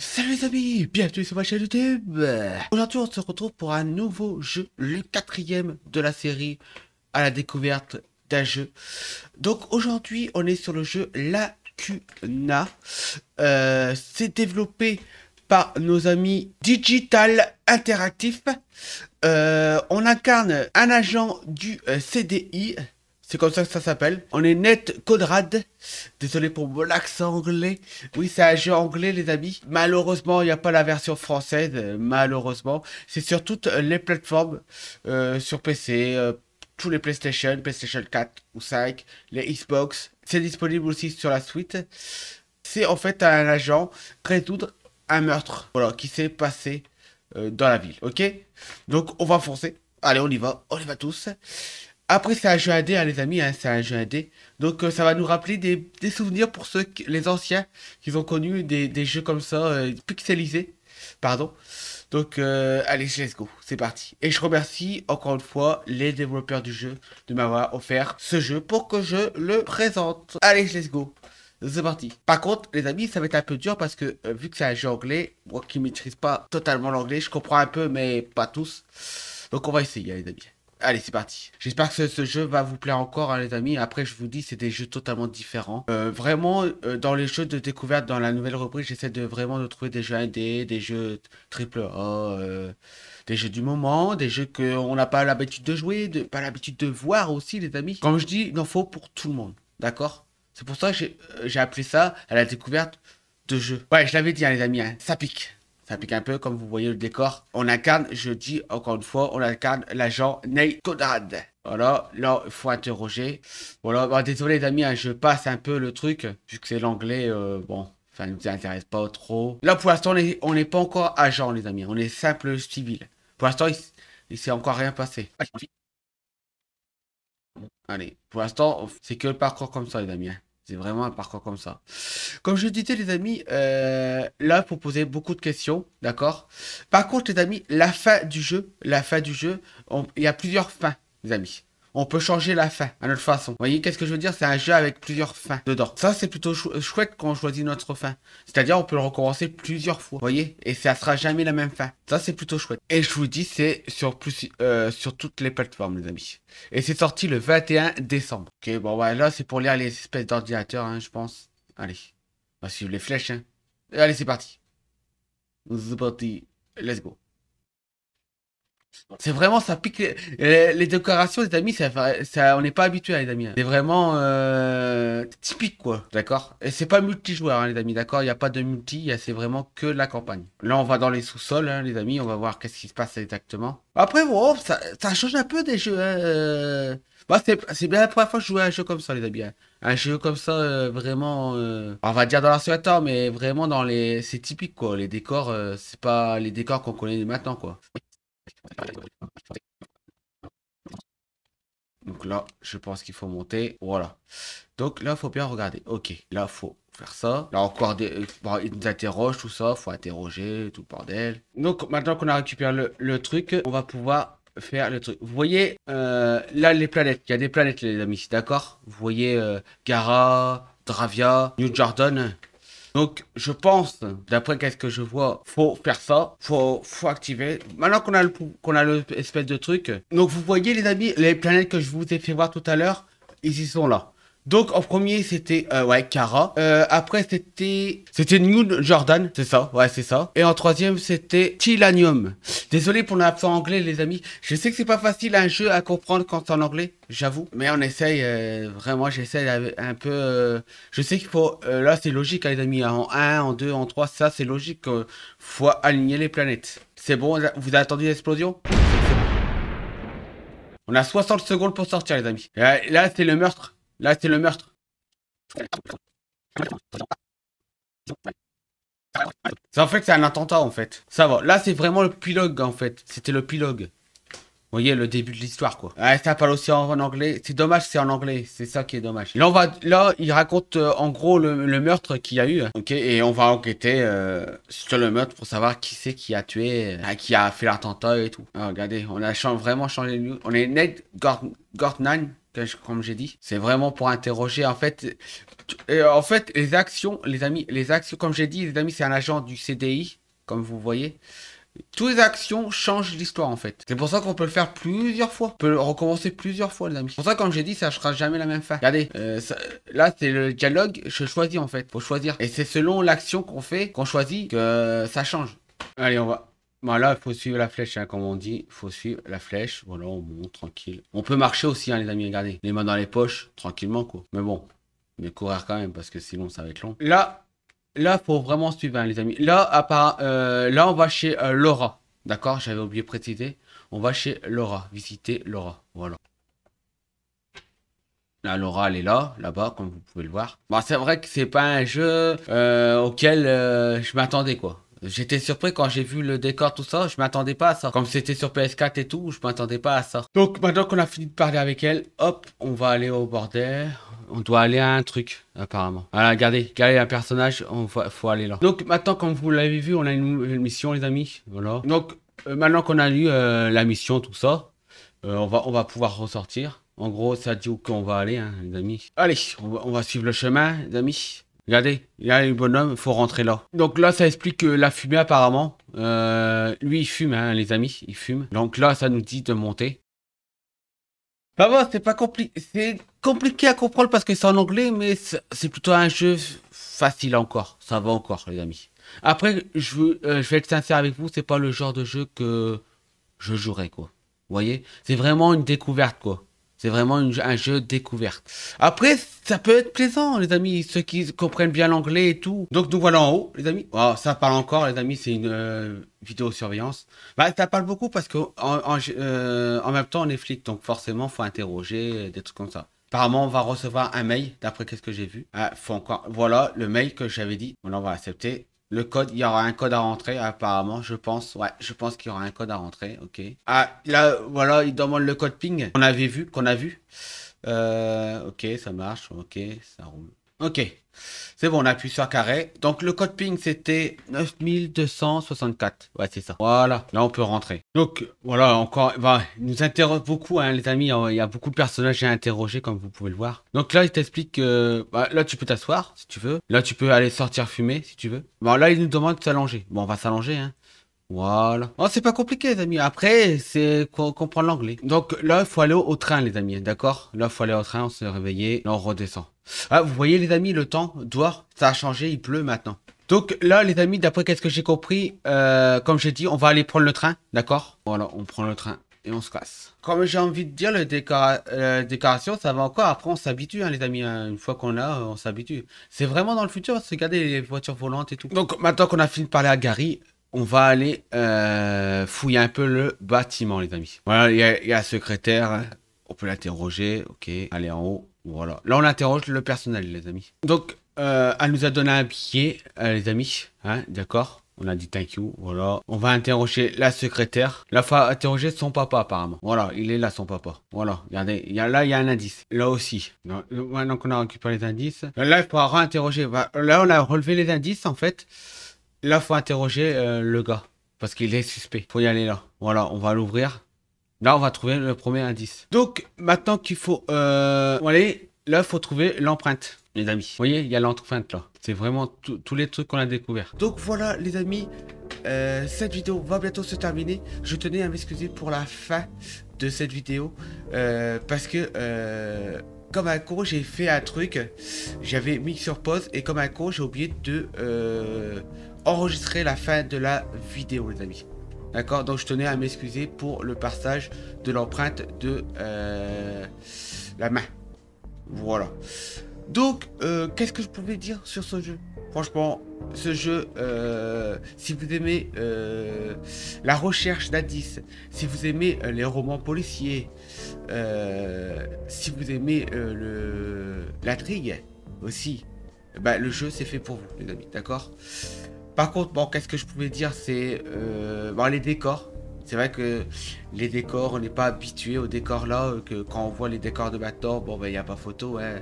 Salut les amis, bienvenue sur ma chaîne YouTube Aujourd'hui on se retrouve pour un nouveau jeu, le quatrième de la série à la découverte d'un jeu. Donc aujourd'hui on est sur le jeu Lacuna. Euh, C'est développé par nos amis Digital Interactive. Euh, on incarne un agent du euh, CDI c'est comme ça que ça s'appelle. On est net Conrad. Désolé pour l'accent anglais. Oui, c'est un jeu anglais, les amis. Malheureusement, il n'y a pas la version française. Malheureusement. C'est sur toutes les plateformes. Euh, sur PC, euh, tous les PlayStation, PlayStation 4 ou 5, les Xbox. C'est disponible aussi sur la suite. C'est en fait un agent résoudre un meurtre voilà, qui s'est passé euh, dans la ville. Ok Donc, on va foncer. Allez, on y va. On y va tous. Après, c'est un jeu à hein, les amis, hein, c'est un jeu indé, Donc, euh, ça va nous rappeler des, souvenirs pour ceux, les anciens, qui ont connu des, jeux comme ça, euh, pixelisés. Pardon. Donc, euh, allez, let's go, c'est parti. Et je remercie encore une fois les développeurs du jeu de m'avoir offert ce jeu pour que je le présente. Allez, let's go. C'est parti. Par contre, les amis, ça va être un peu dur parce que vu que c'est un jeu anglais, moi qui maîtrise pas totalement l'anglais, je comprends un peu, mais pas tous. Donc on va essayer, hein, les amis. Allez, c'est parti. J'espère que ce, jeu va vous plaire encore, hein, les amis. Après, je vous dis, c'est des jeux totalement différents. Euh, vraiment, euh, dans les jeux de découverte, dans la nouvelle reprise j'essaie de vraiment de trouver des jeux indés, des jeux triple A, euh, des jeux du moment, des jeux qu'on n'a pas l'habitude de jouer, pas l'habitude de voir aussi, les amis. Comme je dis, il en faut pour tout le monde, d'accord C'est pour ça que j'ai appelé ça la découverte de jeux. Ouais, je l'avais dit, hein, les amis, hein. ça pique. Ça pique un peu, comme vous voyez le décor. On incarne, je dis encore une fois, on incarne l'agent Ney Goddard. Voilà, là, il faut interroger. Voilà, bah, désolé, les amis, hein, je passe un peu le truc, puisque c'est l'anglais, euh, bon, ça ne nous intéresse pas trop. Là, pour l'instant, on n'est pas encore agent, les amis, on est simple civil. Pour l'instant, il, ne s'est encore rien passé. Allez, pour l'instant, c'est que le parcours comme ça, les amis. Hein. C'est vraiment un parcours comme ça. Comme je disais, les amis, euh, là, pour poser beaucoup de questions, d'accord Par contre, les amis, la fin du jeu, la fin du jeu, il y a plusieurs fins, les amis on peut changer la fin à notre façon. Vous voyez, qu'est-ce que je veux dire C'est un jeu avec plusieurs fins dedans. Ça, c'est plutôt euh, chouette quand on choisit notre fin. C'est-à-dire, on peut le recommencer plusieurs fois, vous voyez Et ça sera jamais la même fin. Ça, c'est plutôt chouette. Et je vous dis, c'est sur, plus, euh, sur toutes les plateformes, les amis. Et c'est sorti le 21 décembre. Ok, bon, voilà, là, c'est pour lire les espèces d'ordinateurs, hein, je pense. Allez, on va suivre les flèches, hein. Allez, c'est parti. C'est parti, let's go. C'est vraiment, ça pique. Les, décorations les amis, ça, on n'est pas habitué à hein, les amis. C'est vraiment euh, typique, quoi. D'accord Et c'est pas multijoueur, hein, les amis, d'accord Il n'y a pas de multi, c'est vraiment que la campagne. Là, on va dans les sous-sols, hein, les amis, on va voir qu'est-ce qui se passe exactement. Après, bon, oh, ça, change un peu des jeux. Euh. Bah, c'est bien la première fois que je jouais à un jeu comme ça, les amis. Un jeu comme ça, euh, vraiment, on va dire dans l'aspirateur, mais vraiment dans les, c'est typique quoi. Les décors, c'est pas les décors qu'on connaît maintenant quoi. Donc là, je pense qu'il faut monter. Voilà. Donc là, faut bien regarder. Ok, là, faut faire ça. Là encore, des... Euh, bah, il nous interroge, tout ça. Faut interroger, tout le bordel. Donc maintenant qu'on a récupéré le, truc, on va pouvoir faire le truc. Vous voyez, euh, là, les planètes. Il y a des planètes, les amis, d'accord Vous voyez, euh, Gara, Dravia, New Jordan. Donc, je pense, d'après qu'est-ce que je vois, faut faire ça, faut, faut activer. Maintenant qu'on a le, qu'on a l'espèce de truc. Donc, vous voyez, les amis, les planètes que je vous ai fait voir tout à l'heure, ils y sont là. Donc en premier c'était euh, ouais Kara. Euh, après c'était c'était New Jordan, c'est ça, ouais c'est ça. Et en troisième c'était Tilanium. Désolé pour en anglais les amis. Je sais que c'est pas facile un jeu à comprendre quand c'est en anglais, j'avoue. Mais on essaye euh, vraiment, j'essaie un peu. Euh, je sais qu'il faut euh, là c'est logique hein, les amis. Hein. En 1, en 2, en 3, ça c'est logique. faut aligner les planètes. C'est bon, vous avez attendu l'explosion On a 60 secondes pour sortir les amis. là c'est le meurtre. Là, c'est le meurtre. Ça, en fait, c'est un attentat, en fait. Ça va. Là, c'est vraiment le pilogue, en fait. C'était le pilogue. Vous voyez, le début de l'histoire, quoi. Ah, ça parle aussi en, anglais. C'est dommage, c'est en anglais. C'est ça qui est dommage. Là, on va, là il raconte, euh, en gros, le, meurtre qu'il y a eu. Hein. Ok, et on va enquêter euh, sur le meurtre pour savoir qui c'est qui a tué, euh, qui a fait l'attentat et tout. Ah, regardez, on a vraiment changé de On est Ned Gortnan comme j'ai dit. C'est vraiment pour interroger, en fait, euh, en fait, les actions, les amis, les actions, comme j'ai dit, les amis, c'est un agent du CDI, comme vous voyez. Toutes les actions changent l'histoire en fait. C'est pour ça qu'on peut le faire plusieurs fois. On peut recommencer plusieurs fois les amis. C'est pour ça comme j'ai dit, ça ne sera jamais la même fin. Regardez, euh, là c'est le dialogue, je choisis en fait. Faut choisir. Et c'est selon l'action qu'on fait, qu'on choisit, que ça change. Allez, on va. Bah là, il faut suivre la flèche, hein, comme on dit. Il faut suivre la flèche. Voilà, on monte tranquille. On peut marcher aussi, hein, les amis, regardez. Les mains dans les poches, tranquillement, quoi. Mais bon, mais courir quand même, parce que sinon, ça va être long. Là, là, faut vraiment suivre, hein, les amis. Là, à part, euh, là, on va chez euh, Laura. D'accord J'avais oublié de préciser. On va chez Laura. Visiter Laura. Voilà. Là, Laura, elle est là, là-bas, comme vous pouvez le voir. Bon, bah, c'est vrai que c'est pas un jeu euh, auquel euh, je m'attendais, quoi. J'étais surpris quand j'ai vu le décor, tout ça. Je m'attendais pas à ça. Comme c'était sur PS4 et tout, je m'attendais pas à ça. Donc maintenant qu'on a fini de parler avec elle, hop, on va aller au bordel. On doit aller à un truc, apparemment. Voilà, regardez, regardez un personnage, on faut aller là. Donc maintenant, comme vous l'avez vu, on a une nouvelle mission, les amis. Voilà. Donc euh, maintenant qu'on a lu euh, la mission, tout ça, euh, on, va, on va pouvoir ressortir. En gros, ça dit où qu'on va aller, hein, les amis. Allez, on va suivre le chemin, les amis. Regardez, il y a bonhomme, il faut rentrer là. Donc là, ça explique que la fumée apparemment. Euh, lui, il fume, hein, les amis, il fume. Donc là, ça nous dit de monter. Bah bon, c'est pas compliqué. C'est compliqué à comprendre parce que c'est en anglais, mais c'est plutôt un jeu facile encore. Ça va encore, les amis. Après, je, euh, je vais être sincère avec vous, c'est pas le genre de jeu que je jouerai quoi. Vous voyez C'est vraiment une découverte, quoi. C'est vraiment un jeu découverte. Après, ça peut être plaisant, les amis, ceux qui comprennent bien l'anglais et tout. Donc nous voilà en haut, les amis. Oh, ça parle encore, les amis, c'est une euh, vidéo surveillance. Bah, ça parle beaucoup parce que euh, en, même temps, on est flic, donc forcément, faut interroger euh, des trucs comme ça. Apparemment, on va recevoir un mail, d'après qu'est-ce que j'ai vu. Ah, faut encore... Voilà, le mail que j'avais dit. on on va accepter. Le code, il y aura un code à rentrer apparemment, je pense. Ouais, je pense qu'il y aura un code à rentrer, ok. Ah, là, voilà, il demande le code ping qu'on avait vu, qu'on a vu. Euh, ok, ça marche, ok, ça roule. Ok. C'est bon, on appuie sur carré. Donc le code ping c'était 9264. Ouais, c'est ça. Voilà, là on peut rentrer. Donc voilà, encore, bah, il nous interroge beaucoup, hein, les amis. Il y a beaucoup de personnages à interroger, comme vous pouvez le voir. Donc là, il t'explique que bah, là tu peux t'asseoir si tu veux. Là, tu peux aller sortir fumer si tu veux. Bon, là, il nous demande de s'allonger. Bon, on va s'allonger, hein. Voilà. Oh, c'est pas compliqué, les amis. Après, c'est comprendre l'anglais. Donc là, il faut aller au, train, les amis. D'accord Là, il faut aller au train, on se réveiller. Là, on redescend. Ah, vous voyez les amis, le temps doit ça a changé, il pleut maintenant. Donc là, les amis, d'après qu'est-ce que j'ai compris, euh, comme j'ai dit, on va aller prendre le train, d'accord Voilà, on prend le train et on se casse. Comme j'ai envie de dire, euh, la décora décoration, ça va encore. Après, on s'habitue, hein, les amis. Hein. Une fois qu'on a euh, on s'habitue. C'est vraiment dans le futur, regardez les voitures volantes et tout. Donc maintenant qu'on a fini de parler à Gary, on va aller fouiller un peu le bâtiment, les amis. Voilà, il y, a a secrétaire. Hein. On peut l'interroger, ok, allez en haut, voilà. Là, on interroge le personnel, les amis. Donc, euh, elle nous a donné un billet, euh, les amis, hein, d'accord on a dit thank you, voilà. On va interroger la secrétaire. La faut interroger son papa apparemment. Voilà, il est là son papa. Voilà, regardez, y a, là il y a un indice. Là aussi. Maintenant qu'on a récupéré les indices. Là, il faudra interroger. Bah, là, on a relevé les indices en fait. Là, il faut interroger euh, le gars. Parce qu'il est suspect. Faut y aller là. Voilà, on va l'ouvrir. Là, on va trouver le premier indice. Donc, maintenant qu'il faut... Euh... allez, là, il faut trouver l'empreinte, les amis. Vous voyez, il y a l'empreinte, là. C'est vraiment tous les trucs qu'on a découvert. Donc, voilà, les amis. Euh, cette vidéo va bientôt se terminer. Je tenais à m'excuser pour la fin de cette vidéo. Euh, parce que... Euh, comme un con, j'ai fait un truc. J'avais mis sur pause et comme un con, j'ai oublié de enregistrer la fin de la vidéo, les amis. D'accord Donc je tenais à m'excuser pour le partage de l'empreinte de euh, la main. Voilà. Donc, euh, qu'est-ce que je pouvais dire sur ce jeu Franchement, ce jeu, euh, si vous aimez la recherche d'indices, si vous aimez les romans policiers, si vous aimez l'intrigue aussi, eh ben, le jeu c'est fait pour vous, les amis, d'accord par contre, bon, qu'est-ce que je pouvais dire C'est euh, bon, les décors. C'est vrai que les décors, on n'est pas habitué aux décors là. Euh, que quand on voit les décors de Bator, bon, ben, il n'y a pas photo. Hein.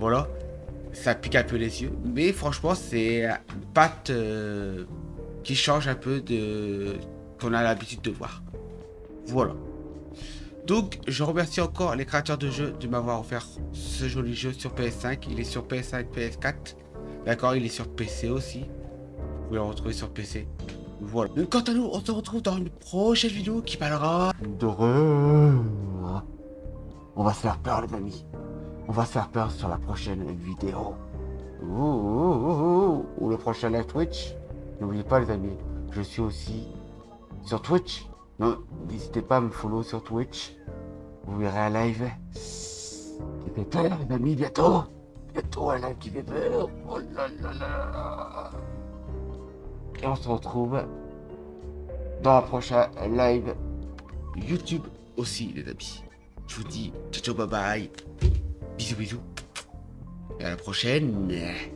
Voilà. Ça pique un peu les yeux. Mais franchement, c'est une patte euh, qui change un peu de qu'on a l'habitude de voir. Voilà. Donc, je remercie encore les créateurs de jeux de m'avoir offert ce joli jeu sur PS5. Il est sur PS5, PS4. D'accord, il est sur PC aussi. Vous pouvez le retrouver sur PC. Voilà. quant à nous, on se retrouve dans une prochaine vidéo qui parlera de. On va se faire peur, les amis. On va se faire peur sur la prochaine vidéo. Ou le prochain live Twitch. N'oubliez pas, les amis, je suis aussi sur Twitch. N'hésitez pas à me follow sur Twitch. Vous verrez un live qui fait peur, les amis, bientôt. Bientôt un live qui fait peur. Oh là là là. Et on se retrouve dans un prochain live YouTube aussi, les amis. Je vous dis ciao ciao bye bye. Bisous bisous. Et à la prochaine.